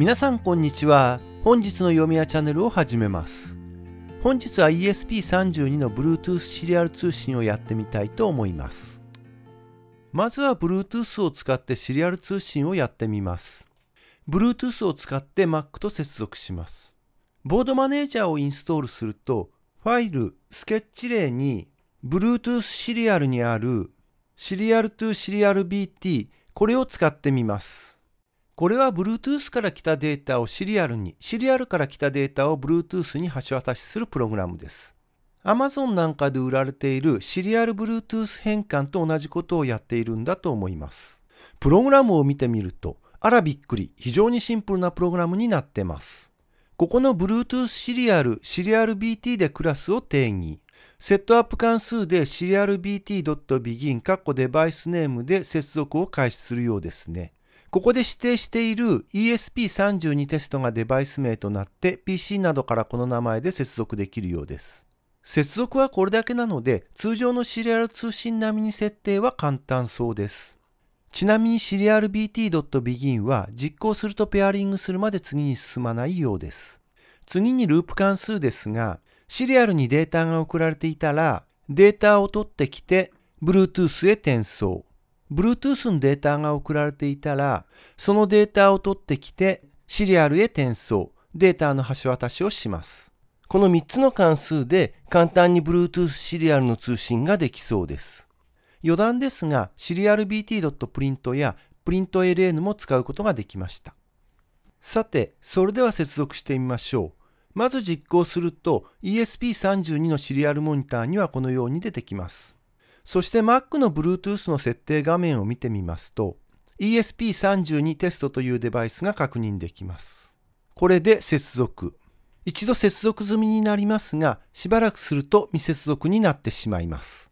皆さんこんにちは本日の読み屋チャンネルを始めます本日は ESP32 の Bluetooth シリアル通信をやってみたいと思いますまずは Bluetooth を使ってシリアル通信をやってみます Bluetooth を使って Mac と接続しますボードマネージャーをインストールするとファイルスケッチ例に Bluetooth シリアルにあるシリアル2シリアル BT これを使ってみますこれは Bluetooth から来たデータをシリアルに、シリアルから来たデータを Bluetooth に橋渡しするプログラムです。Amazon なんかで売られているシリアル Bluetooth 変換と同じことをやっているんだと思います。プログラムを見てみると、あらびっくり、非常にシンプルなプログラムになってます。ここの Bluetooth シリアル、シリアル BT でクラスを定義。セットアップ関数でシリアル b t b e g i n デバイスネームで接続を開始するようですね。ここで指定している ESP32 テストがデバイス名となって PC などからこの名前で接続できるようです。接続はこれだけなので通常のシリアル通信並みに設定は簡単そうです。ちなみにシリアル BT.begin は実行するとペアリングするまで次に進まないようです。次にループ関数ですが、シリアルにデータが送られていたら、データを取ってきて、Bluetooth へ転送。Bluetooth のデータが送られていたら、そのデータを取ってきて、シリアルへ転送、データの橋渡しをします。この3つの関数で簡単に Bluetooth シリアルの通信ができそうです。余談ですが、シリアル BT.print や println も使うことができました。さて、それでは接続してみましょう。まず実行すると ESP32 のシリアルモニターにはこのように出てきます。そして Mac の Bluetooth の設定画面を見てみますと ESP32 テストというデバイスが確認できます。これで接続。一度接続済みになりますが、しばらくすると未接続になってしまいます。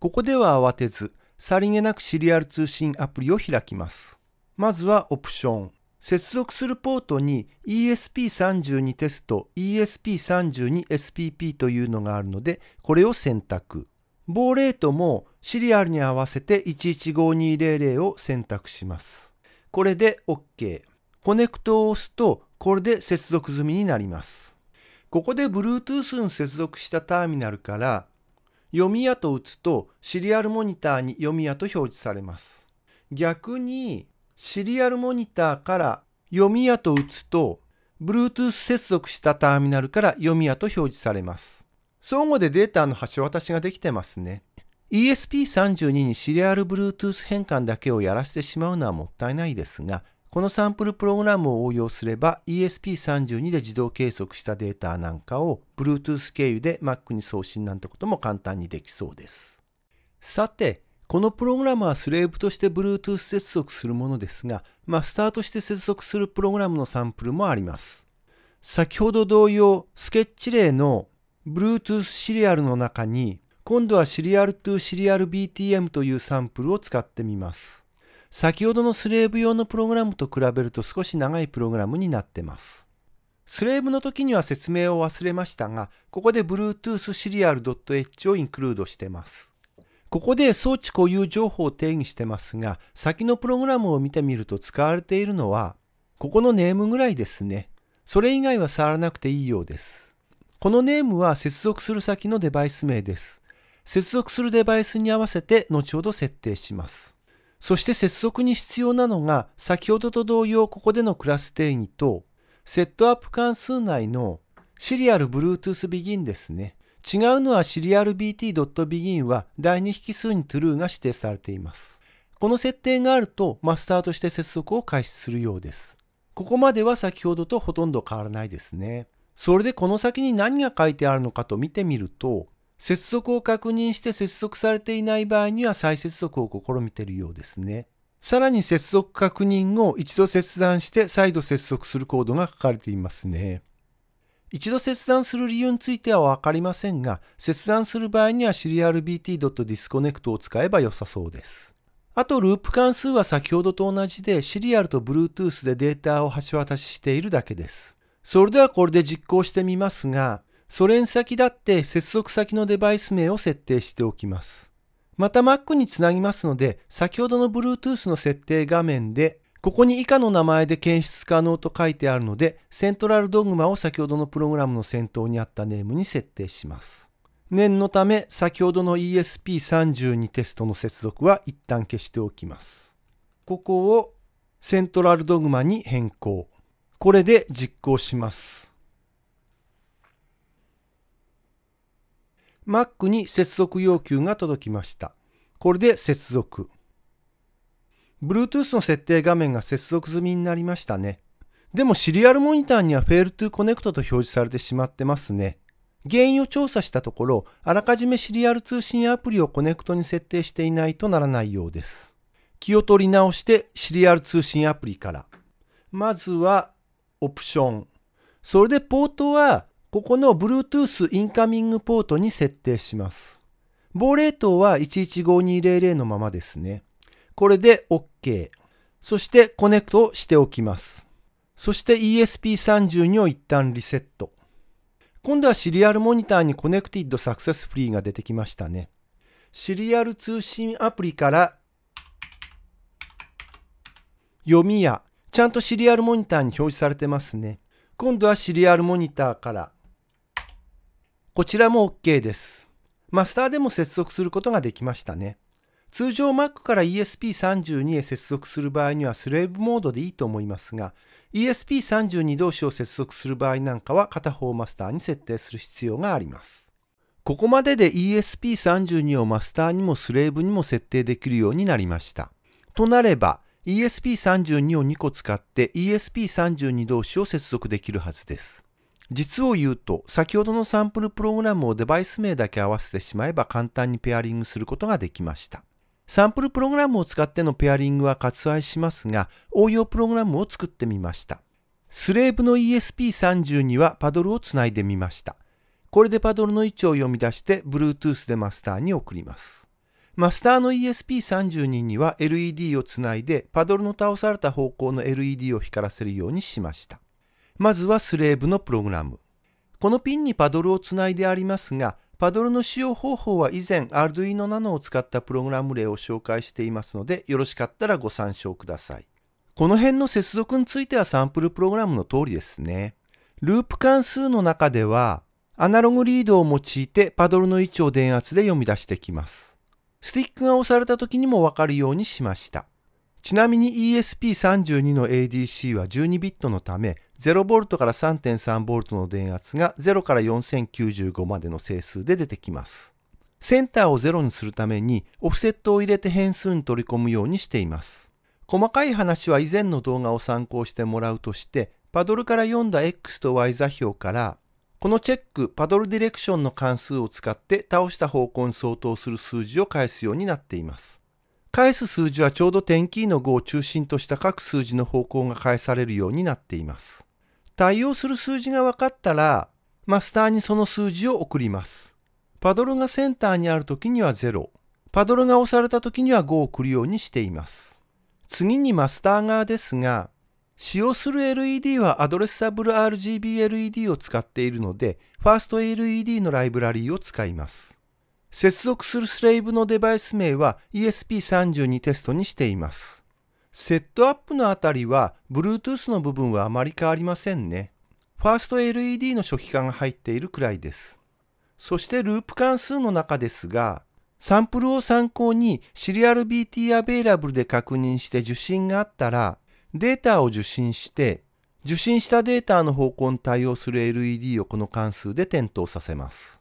ここでは慌てず、さりげなくシリアル通信アプリを開きます。まずはオプション。接続するポートに ESP32 テスト、ESP32SPP というのがあるので、これを選択。棒レートもシリアルに合わせて115200を選択します。これで OK。コネクトを押すと、これで接続済みになります。ここで Bluetooth に接続したターミナルから、読み屋と打つとシリアルモニターに読み屋と表示されます。逆に、シリアルモニターから読み屋と打つと、Bluetooth 接続したターミナルから読み屋と表示されます。相互でデータの橋渡しができてますね。ESP32 にシリアル Bluetooth 変換だけをやらせてしまうのはもったいないですが、このサンプルプログラムを応用すれば ESP32 で自動計測したデータなんかを Bluetooth 経由で Mac に送信なんてことも簡単にできそうです。さて、このプログラムはスレーブとして Bluetooth 接続するものですが、マスターとして接続するプログラムのサンプルもあります。先ほど同様、スケッチ例の Bluetooth シリアルの中に今度はシリアル2シリアル BTM というサンプルを使ってみます。先ほどのスレーブ用のプログラムと比べると少し長いプログラムになってます。スレーブの時には説明を忘れましたが、ここで Bluetooth シリアル .h をインクルードしてます。ここで装置固有情報を定義してますが、先のプログラムを見てみると使われているのは、ここのネームぐらいですね。それ以外は触らなくていいようです。このネームは接続する先のデバイス名です。接続するデバイスに合わせて後ほど設定します。そして接続に必要なのが先ほどと同様ここでのクラス定義とセットアップ関数内のシリアル Bluetooth Begin ですね。違うのはシリアル BT.begin は第2引数に true が指定されています。この設定があるとマスターとして接続を開始するようです。ここまでは先ほどとほとんど変わらないですね。それでこの先に何が書いてあるのかと見てみると、接続を確認して接続されていない場合には再接続を試みているようですね。さらに接続確認後、一度切断して再度接続するコードが書かれていますね。一度切断する理由についてはわかりませんが、切断する場合には serialbt.disconnect を使えば良さそうです。あと、ループ関数は先ほどと同じで、シリアルと Bluetooth でデータを橋渡ししているだけです。それではこれで実行してみますが、それに先立って接続先のデバイス名を設定しておきます。また Mac につなぎますので、先ほどの Bluetooth の設定画面で、ここに以下の名前で検出可能と書いてあるので、セントラルドグマを先ほどのプログラムの先頭にあったネームに設定します。念のため、先ほどの ESP32 テストの接続は一旦消しておきます。ここをセントラルドグマに変更。これで実行します。Mac に接続要求が届きました。これで接続。Bluetooth の設定画面が接続済みになりましたね。でもシリアルモニターには Fail to Connect と表示されてしまってますね。原因を調査したところ、あらかじめシリアル通信アプリをコネクトに設定していないとならないようです。気を取り直してシリアル通信アプリから。まずはオプション。それでポートは、ここの Bluetooth インカミングポートに設定します。亡霊等は115200のままですね。これで OK。そしてコネクトをしておきます。そして ESP32 を一旦リセット。今度はシリアルモニターにコネクティッドサクセスフリーが出てきましたね。シリアル通信アプリから読みやちゃんとシリアルモニターに表示されてますね。今度はシリアルモニターから。こちらも OK です。マスターでも接続することができましたね。通常 Mac から ESP32 へ接続する場合にはスレーブモードでいいと思いますが、ESP32 同士を接続する場合なんかは片方マスターに設定する必要があります。ここまでで ESP32 をマスターにもスレーブにも設定できるようになりました。となれば、ESP32 を2個使って ESP32 同士を接続できるはずです。実を言うと、先ほどのサンプルプログラムをデバイス名だけ合わせてしまえば簡単にペアリングすることができました。サンプルプログラムを使ってのペアリングは割愛しますが、応用プログラムを作ってみました。スレーブの ESP32 はパドルをつないでみました。これでパドルの位置を読み出して Bluetooth でマスターに送ります。マスターの ESP32 には LED をつないでパドルの倒された方向の LED を光らせるようにしました。まずはスレーブのプログラム。このピンにパドルをつないでありますが、パドルの使用方法は以前 Arduino Nano を使ったプログラム例を紹介していますので、よろしかったらご参照ください。この辺の接続についてはサンプルプログラムの通りですね。ループ関数の中では、アナログリードを用いてパドルの位置を電圧で読み出してきます。スティックが押された時にもわかるようにしました。ちなみに ESP32 の ADC は12ビットのため 0V から 3.3V の電圧が0から4095までの整数で出てきます。センターを0にするためにオフセットを入れて変数に取り込むようにしています。細かい話は以前の動画を参考してもらうとしてパドルから読んだ X と Y 座標からこのチェック、パドルディレクションの関数を使って倒した方向に相当する数字を返すようになっています。返す数字はちょうど点キーの5を中心とした各数字の方向が返されるようになっています。対応する数字が分かったら、マスターにその数字を送ります。パドルがセンターにある時には0、パドルが押された時には5を送るようにしています。次にマスター側ですが、使用する LED はアドレッサブル RGBLED を使っているので、ファースト LED のライブラリーを使います。接続するスレイブのデバイス名は ESP32 テストにしています。セットアップのあたりは、Bluetooth の部分はあまり変わりませんね。ファースト LED の初期化が入っているくらいです。そしてループ関数の中ですが、サンプルを参考にシリアル BT アベイラブルで確認して受信があったら、データを受信して、受信したデータの方向に対応する LED をこの関数で点灯させます。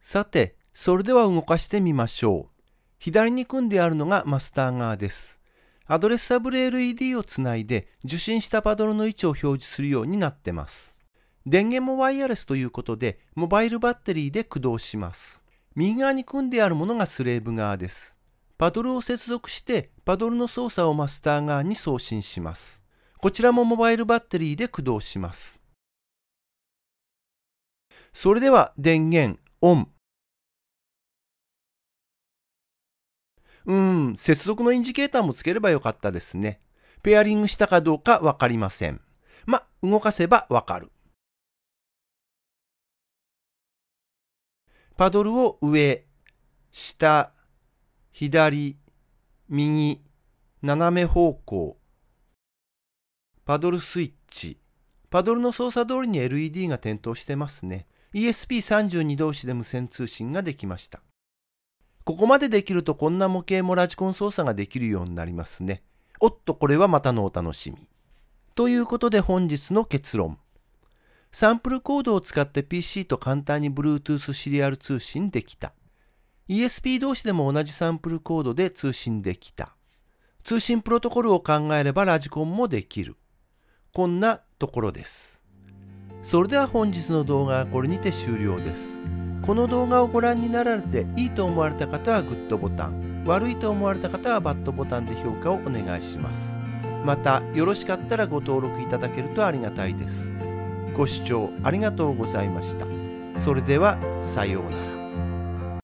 さて、それでは動かしてみましょう。左に組んであるのがマスター側です。アドレッサブル LED をつないで受信したパドルの位置を表示するようになってます。電源もワイヤレスということで、モバイルバッテリーで駆動します。右側に組んであるものがスレーブ側です。パドルを接続してパドルの操作をマスター側に送信します。こちらもモバイルバッテリーで駆動します。それでは電源オン。うーん、接続のインジケーターもつければよかったですね。ペアリングしたかどうかわかりません。ま、動かせばわかる。パドルを上、下、左、右、斜め方向。パドルスイッチ。パドルの操作通りに LED が点灯してますね。ESP32 同士で無線通信ができました。ここまでできるとこんな模型もラジコン操作ができるようになりますね。おっと、これはまたのお楽しみ。ということで本日の結論。サンプルコードを使って PC と簡単に Bluetooth シリアル通信できた。ESP 同士でも同じサンプルコードで通信できた。通信プロトコルを考えればラジコンもできる。こんなところです。それでは本日の動画はこれにて終了です。この動画をご覧になられていいと思われた方はグッドボタン、悪いと思われた方はバッドボタンで評価をお願いします。またよろしかったらご登録いただけるとありがたいです。ご視聴ありがとうございました。それではさようなら。